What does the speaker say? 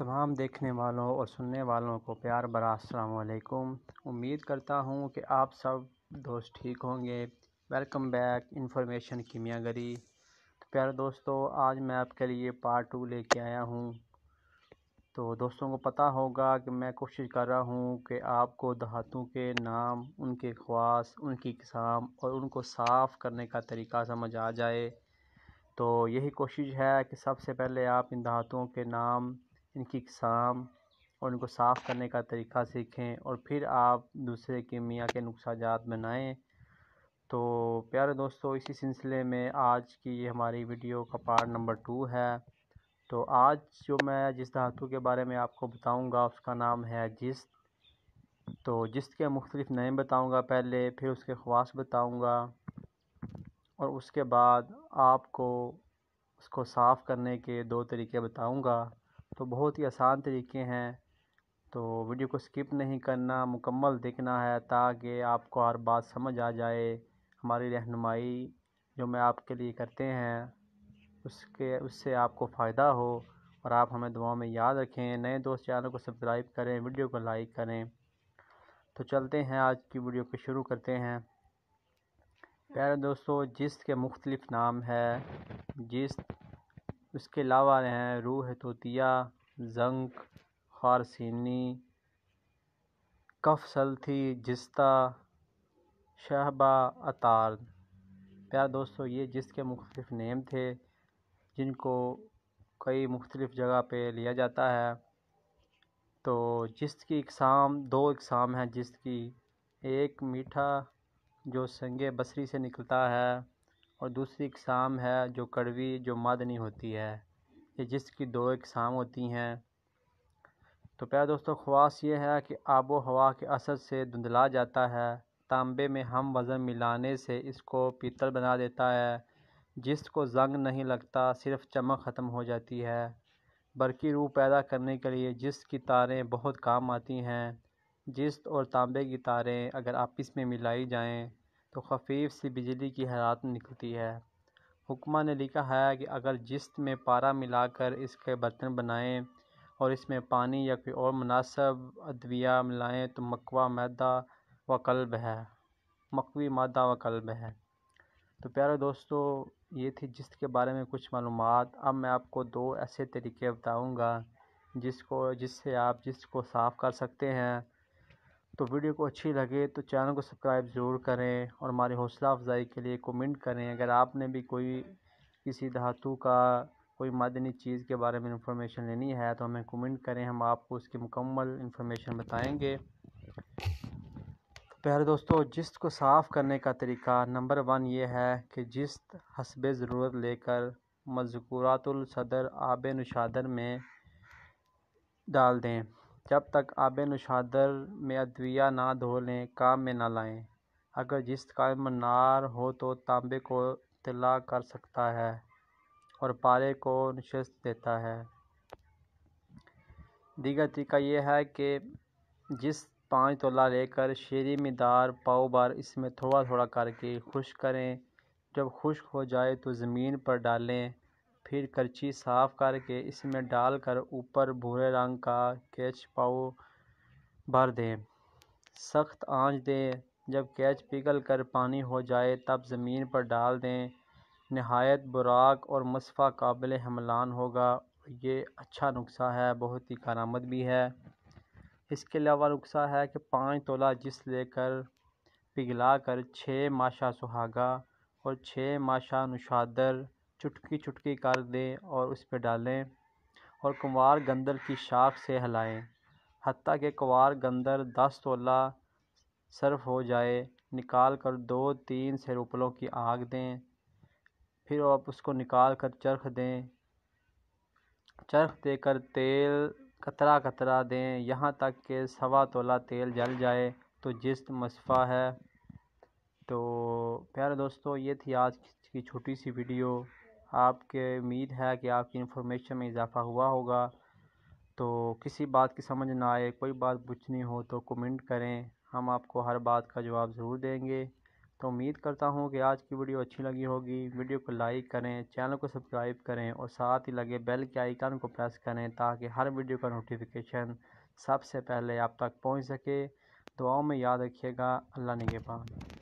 तमाम देखने वालों और सुनने वालों को प्यार भरा असलकुम उम्मीद करता हूँ कि आप सब दोस्त ठीक होंगे वेलकम बैक इंफॉर्मेशन कीमियागरी तो प्यारे दोस्तों आज मैं आपके लिए पार्ट टू लेके आया हूँ तो दोस्तों को पता होगा कि मैं कोशिश कर रहा हूँ कि आपको दहातों के नाम उनके ख्वास उनकी किसाम और उनको साफ़ करने का तरीका समझ आ जाए तो यही कोशिश है कि सबसे पहले आप इन दहातों के नाम इनकी इकसाम और इनको साफ़ करने का तरीका सीखें और फिर आप दूसरे के मियाँ के जात बनाएं तो प्यारे दोस्तों इसी सिलसिले में आज की ये हमारी वीडियो का पार्ट नंबर टू है तो आज जो मैं जिस धातु के बारे में आपको बताऊंगा उसका नाम है जिस तो जिस के मुख्तलिफ़ नए बताऊंगा पहले फिर उसके ख़्वास बताऊंगा और उसके बाद आपको उसको साफ़ करने के दो तरीके बताऊँगा तो बहुत ही आसान तरीके हैं तो वीडियो को स्किप नहीं करना मुकम्मल देखना है ताकि आपको हर बात समझ आ जाए हमारी रहनुमाई जो मैं आपके लिए करते हैं उसके उससे आपको फ़ायदा हो और आप हमें दुआ में याद रखें नए दोस्त चैनल को सब्सक्राइब करें वीडियो को लाइक करें तो चलते हैं आज की वीडियो को शुरू करते हैं प्यारे दोस्तों जिस्त के मुख्तलिफ़ नाम है जिस्त उसके अलावा रहे हैं रूह तोतिया ज़ंक ख़ारसीनी कफ़ सल्थी जिस्ता शहबा अतार प्यार दोस्तों ये जिसके मुख्तलिफ़ नेम थे जिनको कई मुख्तलिफ़ जगह पे लिया जाता है तो जिस्त की इकसाम दो इकसाम हैं जिस्त की एक मीठा जो संगे बसरी से निकलता है और दूसरी इकसाम है जो कड़वी जो मदनी होती है ये जिसकी दो इकसाम होती हैं तो प्यारे दोस्तों ख़्वास ये है कि आबो हवा के असर से धुंधला जाता है तांबे में हम वज़न मिलाने से इसको पीतल बना देता है जिसको जंग नहीं लगता सिर्फ चमक ख़त्म हो जाती है बरकी रूह पैदा करने के लिए जिस की तारें बहुत काम आती हैं जिस और तांबे की तारें अगर आपस में मिलाई जाएं तो खफीफ सी बिजली की हरारत निकलती है हुक्मा ने लिखा है कि अगर जिस्त में पारा मिलाकर इसके बर्तन बनाएं और इसमें पानी या कोई और मुनासब अद्विया मिलाएं तो मकवा मैदा व कल्ब है मकवी मादा व कल्ब है तो प्यारे दोस्तों ये थी जिस्त के बारे में कुछ मालूम अब मैं आपको दो ऐसे तरीके बताऊँगा जिसको जिससे आप जिस को साफ़ कर सकते हैं तो वीडियो को अच्छी लगे तो चैनल को सब्सक्राइब ज़रूर करें और हमारी हौसला अफजाई के लिए कमेंट करें अगर आपने भी कोई किसी धातु का कोई मदनी चीज़ के बारे में इंफॉर्मेशन लेनी है तो हमें कमेंट करें हम आपको उसकी मुकम्मल इंफॉर्मेशन बताएंगे तो प्यारे दोस्तों जिस्त को साफ़ करने का तरीका नंबर वन ये है कि जिस्त हसब ज़रूरत लेकर मजकूरतुलसदर आब नशादर में डाल दें जब तक आब नुशादर में अद्विया ना धो लें काम में ना लाएँ अगर जिस का नार हो तो तांबे को तला कर सकता है और पारे को नशस्त देता है दीगर तरीका यह है कि जिस पाँच तोला लेकर शेरी मदार पाओ बार इसमें थोड़ा थोड़ा करके खुश करें जब खुश हो जाए तो ज़मीन पर डालें फिर करछी साफ करके इसमें डाल कर ऊपर भूरे रंग का कैच पाओ भर दें सख्त आंच दें जब कैच पिघल कर पानी हो जाए तब ज़मीन पर डाल दें नहायत बुराक और मसफ़ा काबिल हमलान होगा ये अच्छा नुस्खा है बहुत ही कारामद भी है इसके अलावा नुस्खा है कि पाँच तोला जिस लेकर पिघला कर छः माशा सुहागा और छः माशा नुशादर चुटकी चुटकी कर दें और उस पर डालें और कुंवार गंदर की शाख से हलाएं हती कि कुंवार गंदर दस तोला सर्फ हो जाए निकाल कर दो तीन से रोपलों की आग दें फिर आप उसको निकाल कर चरख दें चरख देकर तेल कतरा कतरा दें यहाँ तक कि सवा तोला तेल जल जाए तो जिस्त मसफ़ा है तो प्यारे दोस्तों ये थी आज की छोटी सी वीडियो आपके उम्मीद है कि आपकी इन्फॉर्मेशन में इजाफ़ा हुआ होगा तो किसी बात की समझ ना आए कोई बात पूछनी हो तो कमेंट करें हम आपको हर बात का जवाब ज़रूर देंगे तो उम्मीद करता हूँ कि आज की वीडियो अच्छी लगी होगी वीडियो को लाइक करें चैनल को सब्सक्राइब करें और साथ ही लगे बेल के आइकन को प्रेस करें ताकि हर वीडियो का नोटिफिकेशन सबसे पहले आप तक पहुँच सके दुआओं में याद रखिएगा अल्लाह ने के